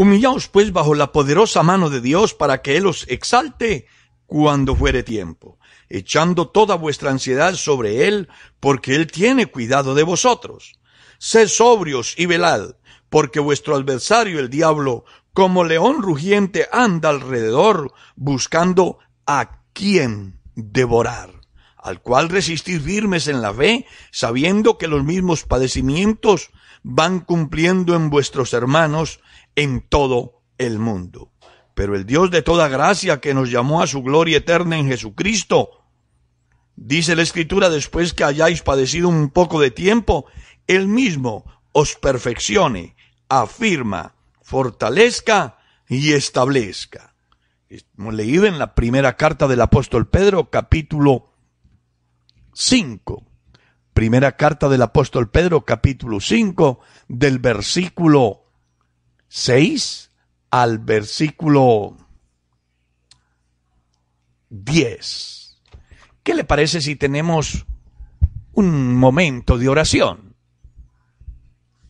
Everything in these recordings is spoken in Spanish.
Humillaos pues bajo la poderosa mano de Dios para que Él os exalte cuando fuere tiempo, echando toda vuestra ansiedad sobre Él, porque Él tiene cuidado de vosotros. Sed sobrios y velad, porque vuestro adversario el diablo, como león rugiente, anda alrededor, buscando a quien devorar al cual resistir firmes en la fe, sabiendo que los mismos padecimientos van cumpliendo en vuestros hermanos en todo el mundo. Pero el Dios de toda gracia que nos llamó a su gloria eterna en Jesucristo, dice la Escritura, después que hayáis padecido un poco de tiempo, Él mismo os perfeccione, afirma, fortalezca y establezca. Hemos leído en la primera carta del apóstol Pedro, capítulo 5. Primera carta del apóstol Pedro, capítulo 5, del versículo 6 al versículo 10. ¿Qué le parece si tenemos un momento de oración?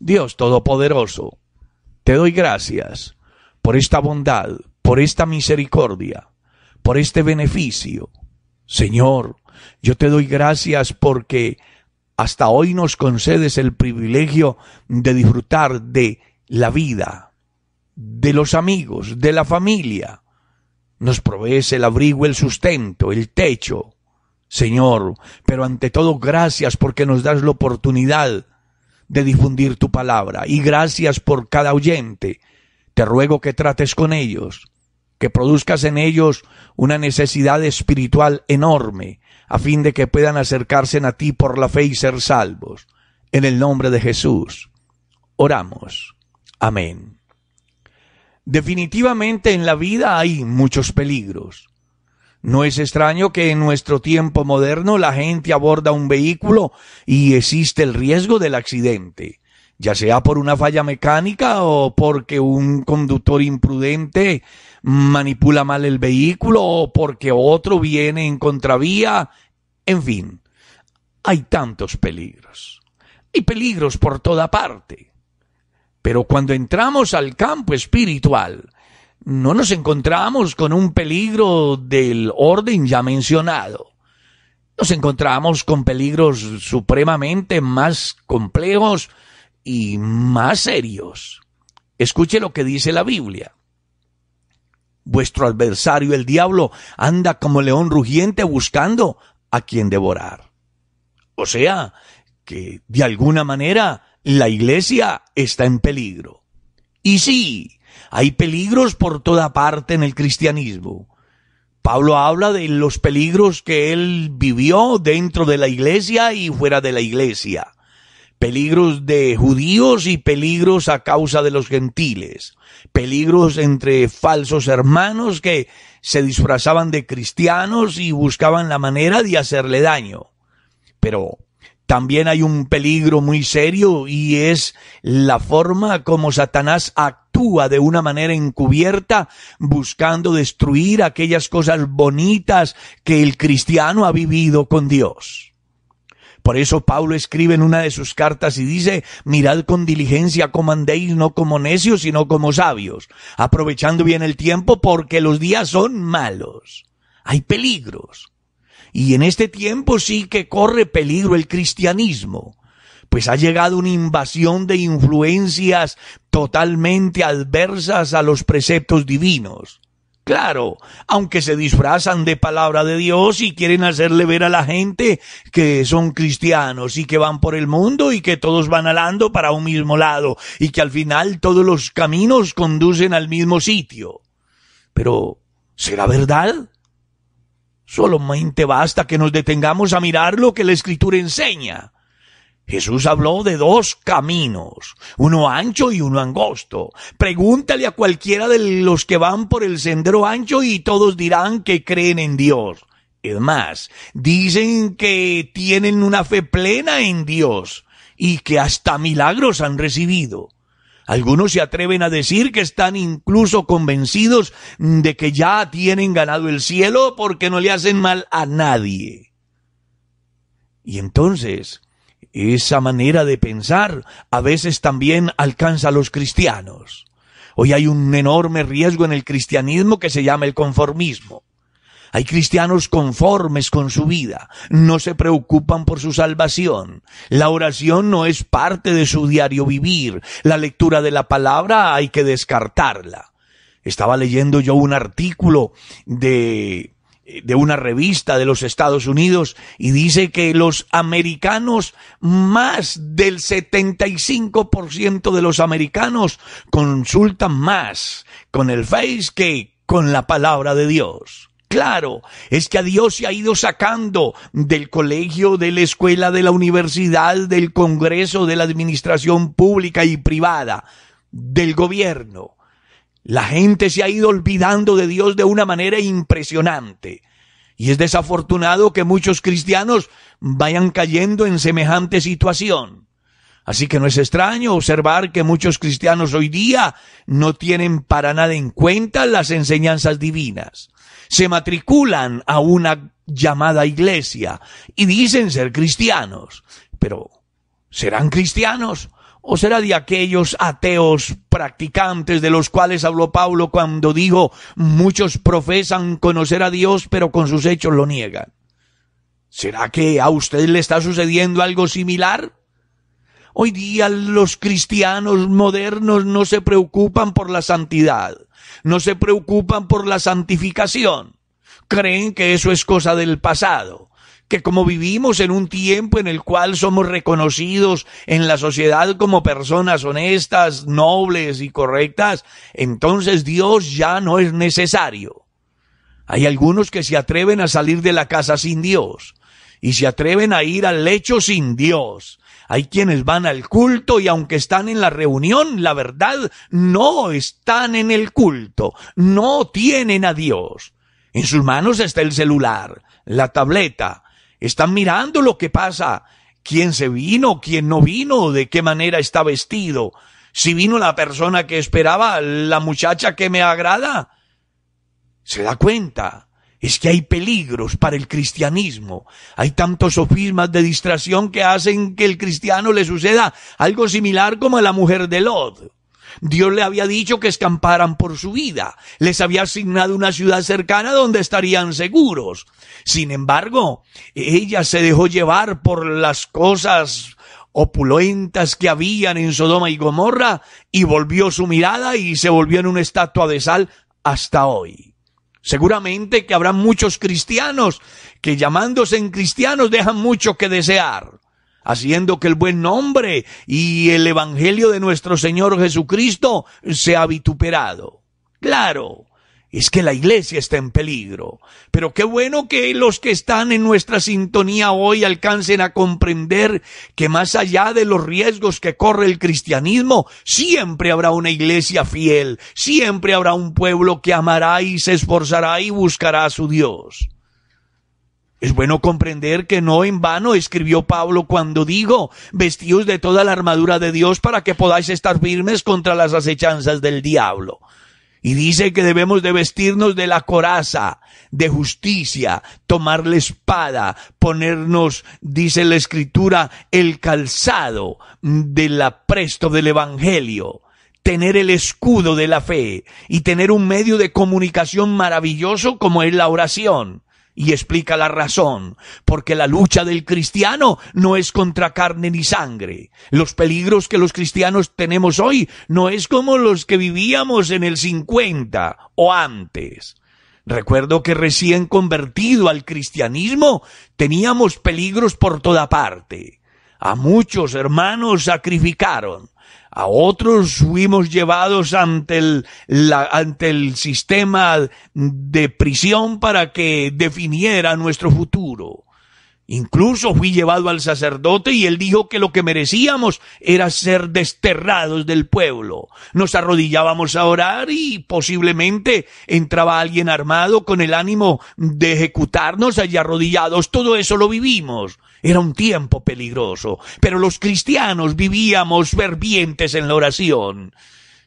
Dios Todopoderoso, te doy gracias por esta bondad, por esta misericordia, por este beneficio. Señor, yo te doy gracias porque hasta hoy nos concedes el privilegio de disfrutar de la vida, de los amigos, de la familia. Nos provees el abrigo, el sustento, el techo. Señor, pero ante todo gracias porque nos das la oportunidad de difundir tu palabra y gracias por cada oyente. Te ruego que trates con ellos, que produzcas en ellos una necesidad espiritual enorme, a fin de que puedan acercarse a ti por la fe y ser salvos. En el nombre de Jesús. Oramos. Amén. Definitivamente en la vida hay muchos peligros. No es extraño que en nuestro tiempo moderno la gente aborda un vehículo y existe el riesgo del accidente, ya sea por una falla mecánica o porque un conductor imprudente manipula mal el vehículo o porque otro viene en contravía en fin, hay tantos peligros. Hay peligros por toda parte. Pero cuando entramos al campo espiritual, no nos encontramos con un peligro del orden ya mencionado. Nos encontramos con peligros supremamente más complejos y más serios. Escuche lo que dice la Biblia. Vuestro adversario, el diablo, anda como león rugiente buscando a quien devorar. O sea, que de alguna manera la iglesia está en peligro. Y sí, hay peligros por toda parte en el cristianismo. Pablo habla de los peligros que él vivió dentro de la iglesia y fuera de la iglesia. Peligros de judíos y peligros a causa de los gentiles. Peligros entre falsos hermanos que se disfrazaban de cristianos y buscaban la manera de hacerle daño. Pero también hay un peligro muy serio y es la forma como Satanás actúa de una manera encubierta buscando destruir aquellas cosas bonitas que el cristiano ha vivido con Dios. Por eso Pablo escribe en una de sus cartas y dice, mirad con diligencia como andéis, no como necios, sino como sabios, aprovechando bien el tiempo porque los días son malos. Hay peligros. Y en este tiempo sí que corre peligro el cristianismo pues ha llegado una invasión de influencias totalmente adversas a los preceptos divinos. Claro, aunque se disfrazan de palabra de Dios y quieren hacerle ver a la gente que son cristianos y que van por el mundo y que todos van alando para un mismo lado y que al final todos los caminos conducen al mismo sitio. Pero, ¿será verdad? Solamente basta que nos detengamos a mirar lo que la Escritura enseña. Jesús habló de dos caminos, uno ancho y uno angosto. Pregúntale a cualquiera de los que van por el sendero ancho y todos dirán que creen en Dios. Es más, dicen que tienen una fe plena en Dios y que hasta milagros han recibido. Algunos se atreven a decir que están incluso convencidos de que ya tienen ganado el cielo porque no le hacen mal a nadie. Y entonces, esa manera de pensar a veces también alcanza a los cristianos. Hoy hay un enorme riesgo en el cristianismo que se llama el conformismo. Hay cristianos conformes con su vida, no se preocupan por su salvación. La oración no es parte de su diario vivir. La lectura de la palabra hay que descartarla. Estaba leyendo yo un artículo de de una revista de los Estados Unidos y dice que los americanos, más del 75% de los americanos consultan más con el Face que con la palabra de Dios. Claro, es que a Dios se ha ido sacando del colegio, de la escuela, de la universidad, del Congreso, de la administración pública y privada, del gobierno la gente se ha ido olvidando de Dios de una manera impresionante. Y es desafortunado que muchos cristianos vayan cayendo en semejante situación. Así que no es extraño observar que muchos cristianos hoy día no tienen para nada en cuenta las enseñanzas divinas. Se matriculan a una llamada iglesia y dicen ser cristianos. Pero, ¿serán cristianos? ¿O será de aquellos ateos practicantes de los cuales habló Pablo cuando dijo, muchos profesan conocer a Dios, pero con sus hechos lo niegan? ¿Será que a usted le está sucediendo algo similar? Hoy día los cristianos modernos no se preocupan por la santidad, no se preocupan por la santificación. Creen que eso es cosa del pasado que como vivimos en un tiempo en el cual somos reconocidos en la sociedad como personas honestas, nobles y correctas, entonces Dios ya no es necesario. Hay algunos que se atreven a salir de la casa sin Dios y se atreven a ir al lecho sin Dios. Hay quienes van al culto y aunque están en la reunión, la verdad, no están en el culto, no tienen a Dios. En sus manos está el celular, la tableta, están mirando lo que pasa, quién se vino, quién no vino, de qué manera está vestido, si vino la persona que esperaba, la muchacha que me agrada. Se da cuenta. Es que hay peligros para el cristianismo. Hay tantos sofismas de distracción que hacen que el cristiano le suceda algo similar como a la mujer de Lot. Dios le había dicho que escamparan por su vida. Les había asignado una ciudad cercana donde estarían seguros. Sin embargo, ella se dejó llevar por las cosas opulentas que habían en Sodoma y Gomorra y volvió su mirada y se volvió en una estatua de sal hasta hoy. Seguramente que habrá muchos cristianos que llamándose en cristianos dejan mucho que desear haciendo que el buen nombre y el evangelio de nuestro Señor Jesucristo sea vituperado. Claro. Es que la iglesia está en peligro. Pero qué bueno que los que están en nuestra sintonía hoy alcancen a comprender que más allá de los riesgos que corre el cristianismo, siempre habrá una iglesia fiel, siempre habrá un pueblo que amará y se esforzará y buscará a su Dios. Es bueno comprender que no en vano escribió Pablo cuando digo, vestíos de toda la armadura de Dios para que podáis estar firmes contra las acechanzas del diablo. Y dice que debemos de vestirnos de la coraza, de justicia, tomar la espada, ponernos, dice la escritura, el calzado del apresto del evangelio tener el escudo de la fe y tener un medio de comunicación maravilloso como es la oración y explica la razón, porque la lucha del cristiano no es contra carne ni sangre. Los peligros que los cristianos tenemos hoy no es como los que vivíamos en el 50 o antes. Recuerdo que recién convertido al cristianismo teníamos peligros por toda parte. A muchos hermanos sacrificaron, a otros fuimos llevados ante el, ante el sistema de prisión para que definiera nuestro futuro. Incluso fui llevado al sacerdote y él dijo que lo que merecíamos era ser desterrados del pueblo. Nos arrodillábamos a orar y posiblemente entraba alguien armado con el ánimo de ejecutarnos allí arrodillados. Todo eso lo vivimos. Era un tiempo peligroso, pero los cristianos vivíamos fervientes en la oración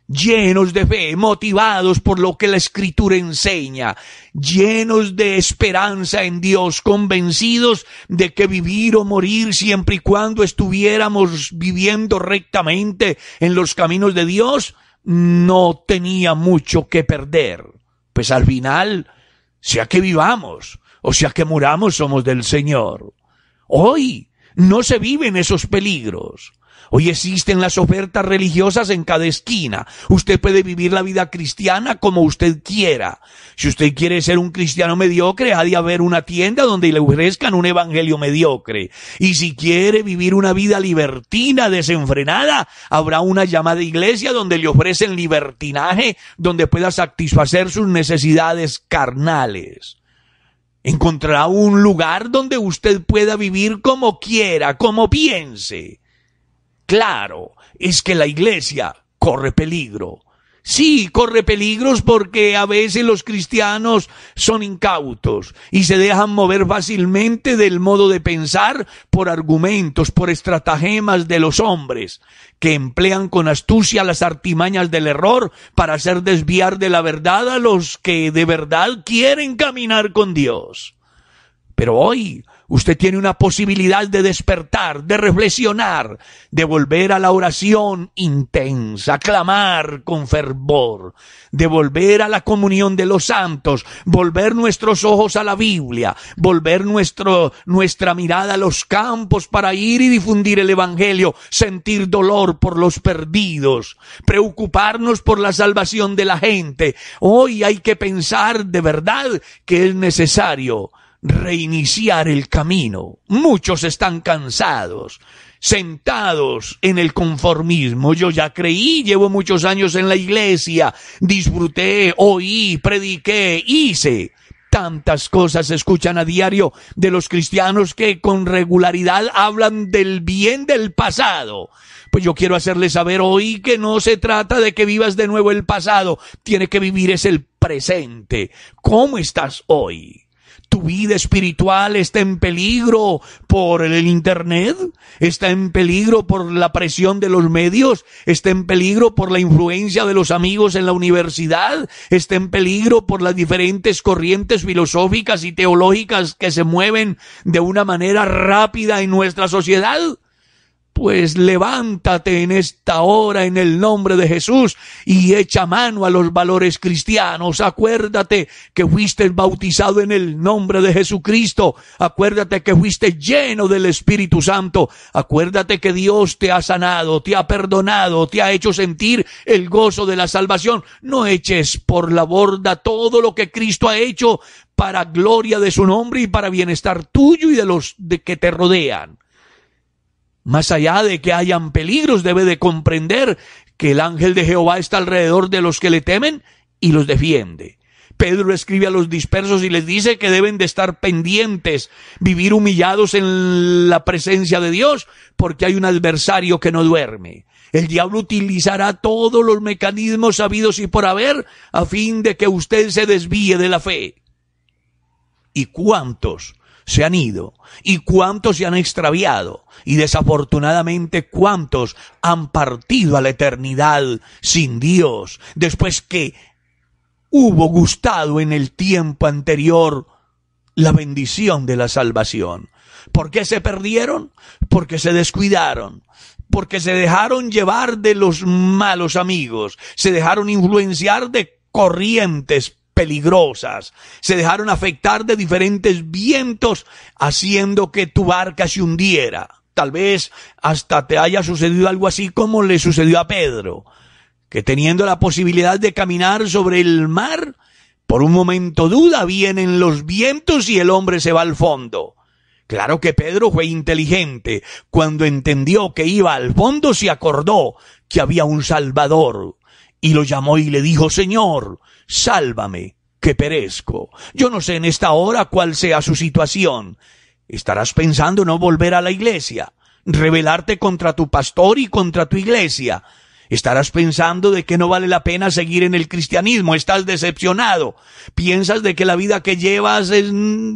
llenos de fe, motivados por lo que la escritura enseña, llenos de esperanza en Dios, convencidos de que vivir o morir siempre y cuando estuviéramos viviendo rectamente en los caminos de Dios, no tenía mucho que perder. Pues al final, sea que vivamos o sea que muramos, somos del Señor. Hoy no se viven esos peligros. Hoy existen las ofertas religiosas en cada esquina. Usted puede vivir la vida cristiana como usted quiera. Si usted quiere ser un cristiano mediocre, ha de haber una tienda donde le ofrezcan un evangelio mediocre. Y si quiere vivir una vida libertina, desenfrenada, habrá una llamada iglesia donde le ofrecen libertinaje, donde pueda satisfacer sus necesidades carnales. Encontrará un lugar donde usted pueda vivir como quiera, como piense. Claro, es que la iglesia corre peligro. Sí, corre peligros porque a veces los cristianos son incautos y se dejan mover fácilmente del modo de pensar por argumentos, por estratagemas de los hombres, que emplean con astucia las artimañas del error para hacer desviar de la verdad a los que de verdad quieren caminar con Dios. Pero hoy Usted tiene una posibilidad de despertar, de reflexionar, de volver a la oración intensa, clamar con fervor, de volver a la comunión de los santos, volver nuestros ojos a la Biblia, volver nuestro, nuestra mirada a los campos para ir y difundir el Evangelio, sentir dolor por los perdidos, preocuparnos por la salvación de la gente. Hoy hay que pensar de verdad que es necesario reiniciar el camino. Muchos están cansados, sentados en el conformismo. Yo ya creí, llevo muchos años en la iglesia, disfruté, oí, prediqué, hice. Tantas cosas se escuchan a diario de los cristianos que con regularidad hablan del bien del pasado. Pues yo quiero hacerles saber hoy que no se trata de que vivas de nuevo el pasado, tiene que vivir es el presente. ¿Cómo estás hoy? Tu vida espiritual está en peligro por el Internet, está en peligro por la presión de los medios, está en peligro por la influencia de los amigos en la universidad, está en peligro por las diferentes corrientes filosóficas y teológicas que se mueven de una manera rápida en nuestra sociedad pues levántate en esta hora en el nombre de Jesús y echa mano a los valores cristianos. Acuérdate que fuiste bautizado en el nombre de Jesucristo. Acuérdate que fuiste lleno del Espíritu Santo. Acuérdate que Dios te ha sanado, te ha perdonado, te ha hecho sentir el gozo de la salvación. No eches por la borda todo lo que Cristo ha hecho para gloria de su nombre y para bienestar tuyo y de los de que te rodean. Más allá de que hayan peligros, debe de comprender que el ángel de Jehová está alrededor de los que le temen y los defiende. Pedro escribe a los dispersos y les dice que deben de estar pendientes, vivir humillados en la presencia de Dios, porque hay un adversario que no duerme. El diablo utilizará todos los mecanismos sabidos y por haber a fin de que usted se desvíe de la fe. ¿Y cuántos se han ido y cuántos se han extraviado y desafortunadamente cuántos han partido a la eternidad sin Dios después que hubo gustado en el tiempo anterior la bendición de la salvación. ¿Por qué se perdieron? Porque se descuidaron, porque se dejaron llevar de los malos amigos, se dejaron influenciar de corrientes peligrosas, se dejaron afectar de diferentes vientos, haciendo que tu barca se hundiera. Tal vez hasta te haya sucedido algo así como le sucedió a Pedro, que teniendo la posibilidad de caminar sobre el mar, por un momento duda, vienen los vientos y el hombre se va al fondo. Claro que Pedro fue inteligente. Cuando entendió que iba al fondo se acordó que había un Salvador, y lo llamó y le dijo, Señor, sálvame, que perezco. Yo no sé en esta hora cuál sea su situación. Estarás pensando no volver a la iglesia, rebelarte contra tu pastor y contra tu iglesia. Estarás pensando de que no vale la pena seguir en el cristianismo, estás decepcionado, piensas de que la vida que llevas es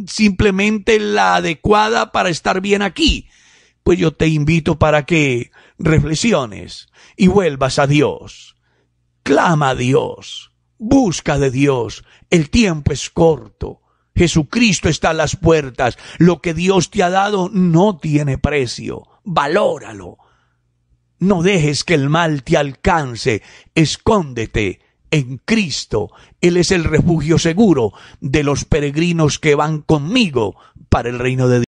simplemente la adecuada para estar bien aquí. Pues yo te invito para que reflexiones y vuelvas a Dios. Clama a Dios, busca de Dios, el tiempo es corto. Jesucristo está a las puertas. Lo que Dios te ha dado no tiene precio. Valóralo. No dejes que el mal te alcance. Escóndete en Cristo. Él es el refugio seguro de los peregrinos que van conmigo para el reino de Dios.